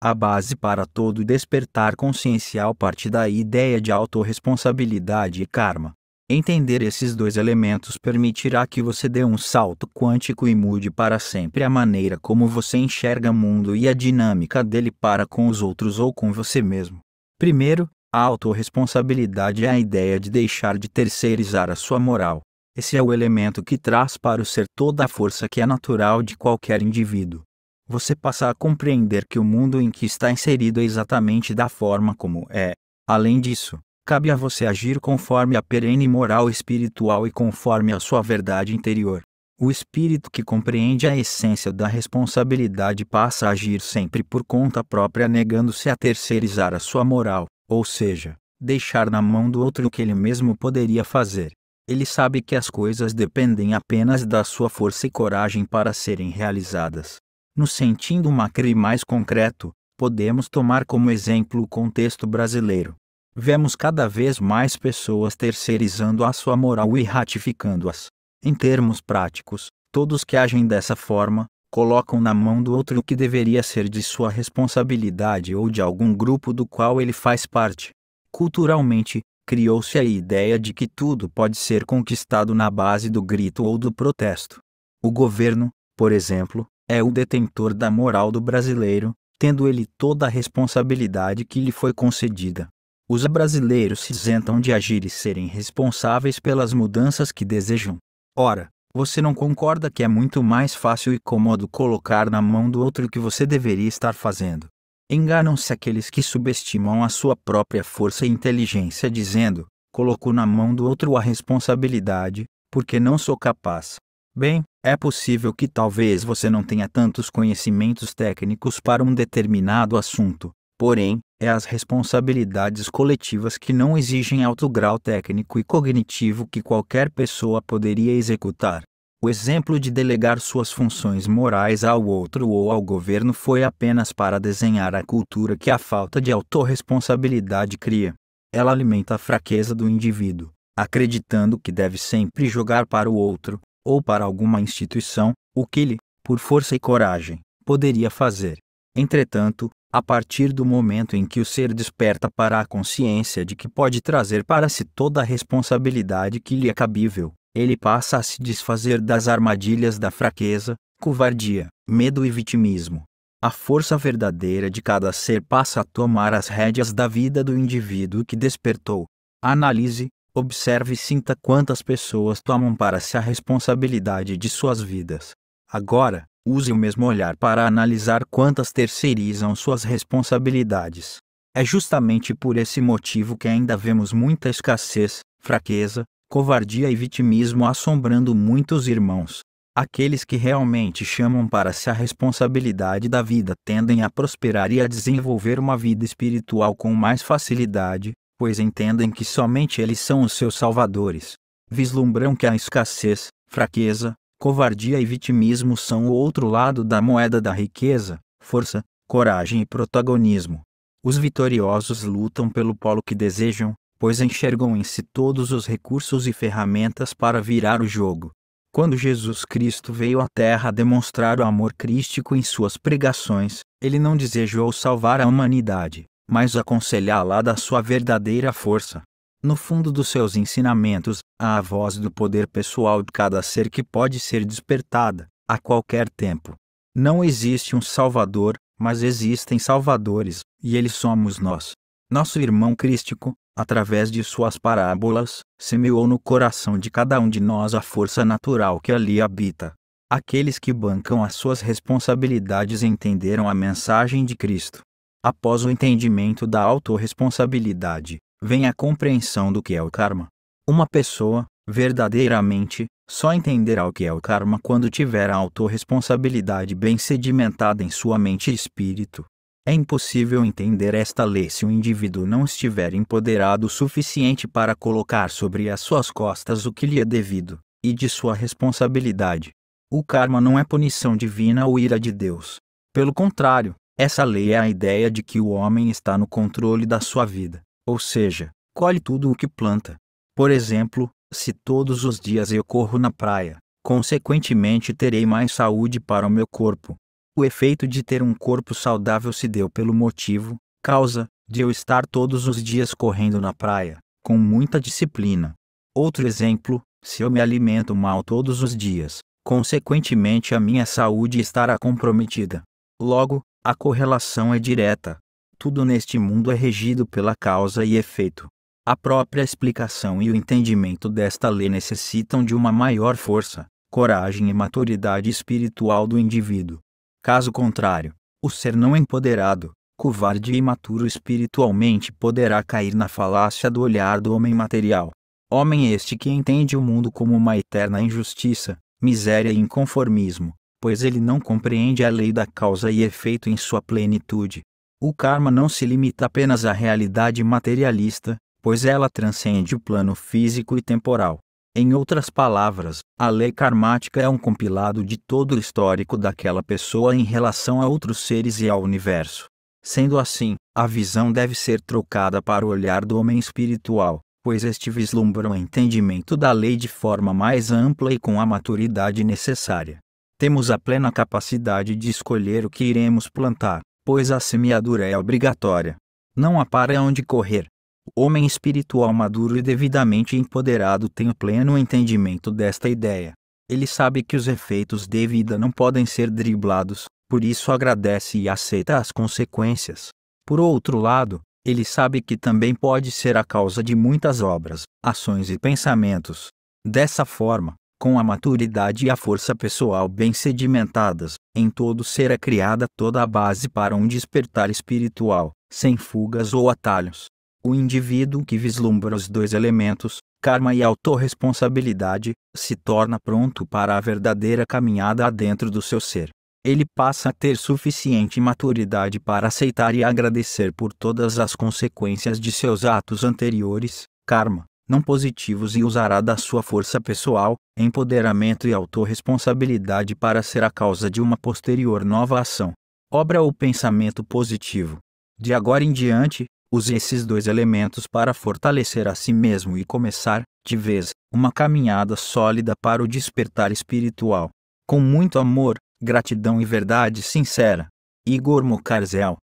A base para todo despertar consciencial parte da ideia de autorresponsabilidade e karma. Entender esses dois elementos permitirá que você dê um salto quântico e mude para sempre a maneira como você enxerga o mundo e a dinâmica dele para com os outros ou com você mesmo. Primeiro, a autorresponsabilidade é a ideia de deixar de terceirizar a sua moral. Esse é o elemento que traz para o ser toda a força que é natural de qualquer indivíduo você passa a compreender que o mundo em que está inserido é exatamente da forma como é. Além disso, cabe a você agir conforme a perene moral espiritual e conforme a sua verdade interior. O espírito que compreende a essência da responsabilidade passa a agir sempre por conta própria, negando-se a terceirizar a sua moral, ou seja, deixar na mão do outro o que ele mesmo poderia fazer. Ele sabe que as coisas dependem apenas da sua força e coragem para serem realizadas. No sentido Macri mais concreto, podemos tomar como exemplo o contexto brasileiro. Vemos cada vez mais pessoas terceirizando a sua moral e ratificando-as. Em termos práticos, todos que agem dessa forma, colocam na mão do outro o que deveria ser de sua responsabilidade ou de algum grupo do qual ele faz parte. Culturalmente, criou-se a ideia de que tudo pode ser conquistado na base do grito ou do protesto. O governo, por exemplo, é o detentor da moral do brasileiro, tendo ele toda a responsabilidade que lhe foi concedida. Os brasileiros se isentam de agir e serem responsáveis pelas mudanças que desejam. Ora, você não concorda que é muito mais fácil e cômodo colocar na mão do outro o que você deveria estar fazendo? Enganam-se aqueles que subestimam a sua própria força e inteligência dizendo: coloco na mão do outro a responsabilidade, porque não sou capaz. Bem, é possível que talvez você não tenha tantos conhecimentos técnicos para um determinado assunto, porém, é as responsabilidades coletivas que não exigem alto grau técnico e cognitivo que qualquer pessoa poderia executar. O exemplo de delegar suas funções morais ao outro ou ao governo foi apenas para desenhar a cultura que a falta de autorresponsabilidade cria. Ela alimenta a fraqueza do indivíduo, acreditando que deve sempre jogar para o outro, ou para alguma instituição, o que ele, por força e coragem, poderia fazer. Entretanto, a partir do momento em que o ser desperta para a consciência de que pode trazer para si toda a responsabilidade que lhe é cabível, ele passa a se desfazer das armadilhas da fraqueza, covardia, medo e vitimismo. A força verdadeira de cada ser passa a tomar as rédeas da vida do indivíduo que despertou. Analise, Observe e sinta quantas pessoas tomam para si a responsabilidade de suas vidas. Agora, use o mesmo olhar para analisar quantas terceirizam suas responsabilidades. É justamente por esse motivo que ainda vemos muita escassez, fraqueza, covardia e vitimismo assombrando muitos irmãos. Aqueles que realmente chamam para si a responsabilidade da vida tendem a prosperar e a desenvolver uma vida espiritual com mais facilidade, pois entendem que somente eles são os seus salvadores. Vislumbram que a escassez, fraqueza, covardia e vitimismo são o outro lado da moeda da riqueza, força, coragem e protagonismo. Os vitoriosos lutam pelo polo que desejam, pois enxergam em si todos os recursos e ferramentas para virar o jogo. Quando Jesus Cristo veio à Terra demonstrar o amor crístico em suas pregações, ele não desejou salvar a humanidade, mas aconselhá-la da sua verdadeira força. No fundo dos seus ensinamentos, há a voz do poder pessoal de cada ser que pode ser despertada, a qualquer tempo. Não existe um Salvador, mas existem Salvadores, e eles somos nós. Nosso irmão crístico, através de suas parábolas, semeou no coração de cada um de nós a força natural que ali habita. Aqueles que bancam as suas responsabilidades entenderam a mensagem de Cristo Após o entendimento da autorresponsabilidade, vem a compreensão do que é o karma. Uma pessoa, verdadeiramente, só entenderá o que é o karma quando tiver a autorresponsabilidade bem sedimentada em sua mente e espírito. É impossível entender esta lei se o indivíduo não estiver empoderado o suficiente para colocar sobre as suas costas o que lhe é devido, e de sua responsabilidade. O karma não é punição divina ou ira de Deus. Pelo contrário, essa lei é a ideia de que o homem está no controle da sua vida, ou seja, colhe tudo o que planta. Por exemplo, se todos os dias eu corro na praia, consequentemente terei mais saúde para o meu corpo. O efeito de ter um corpo saudável se deu pelo motivo, causa, de eu estar todos os dias correndo na praia, com muita disciplina. Outro exemplo, se eu me alimento mal todos os dias, consequentemente a minha saúde estará comprometida. Logo, a correlação é direta. Tudo neste mundo é regido pela causa e efeito. A própria explicação e o entendimento desta lei necessitam de uma maior força, coragem e maturidade espiritual do indivíduo. Caso contrário, o ser não empoderado, covarde e imaturo espiritualmente poderá cair na falácia do olhar do homem material. Homem este que entende o mundo como uma eterna injustiça, miséria e inconformismo, pois ele não compreende a lei da causa e efeito em sua plenitude. O karma não se limita apenas à realidade materialista, pois ela transcende o plano físico e temporal. Em outras palavras, a lei karmática é um compilado de todo o histórico daquela pessoa em relação a outros seres e ao universo. Sendo assim, a visão deve ser trocada para o olhar do homem espiritual, pois este vislumbra o entendimento da lei de forma mais ampla e com a maturidade necessária temos a plena capacidade de escolher o que iremos plantar, pois a semeadura é obrigatória. Não há para onde correr. O homem espiritual maduro e devidamente empoderado tem o pleno entendimento desta ideia. Ele sabe que os efeitos de vida não podem ser driblados, por isso agradece e aceita as consequências. Por outro lado, ele sabe que também pode ser a causa de muitas obras, ações e pensamentos. Dessa forma, com a maturidade e a força pessoal bem sedimentadas, em todo será é criada toda a base para um despertar espiritual, sem fugas ou atalhos. O indivíduo que vislumbra os dois elementos, karma e autorresponsabilidade, se torna pronto para a verdadeira caminhada adentro do seu ser. Ele passa a ter suficiente maturidade para aceitar e agradecer por todas as consequências de seus atos anteriores, karma, não positivos e usará da sua força pessoal, empoderamento e autorresponsabilidade para ser a causa de uma posterior nova ação. Obra ou pensamento positivo. De agora em diante, use esses dois elementos para fortalecer a si mesmo e começar, de vez, uma caminhada sólida para o despertar espiritual. Com muito amor, gratidão e verdade sincera. Igor Mocarzel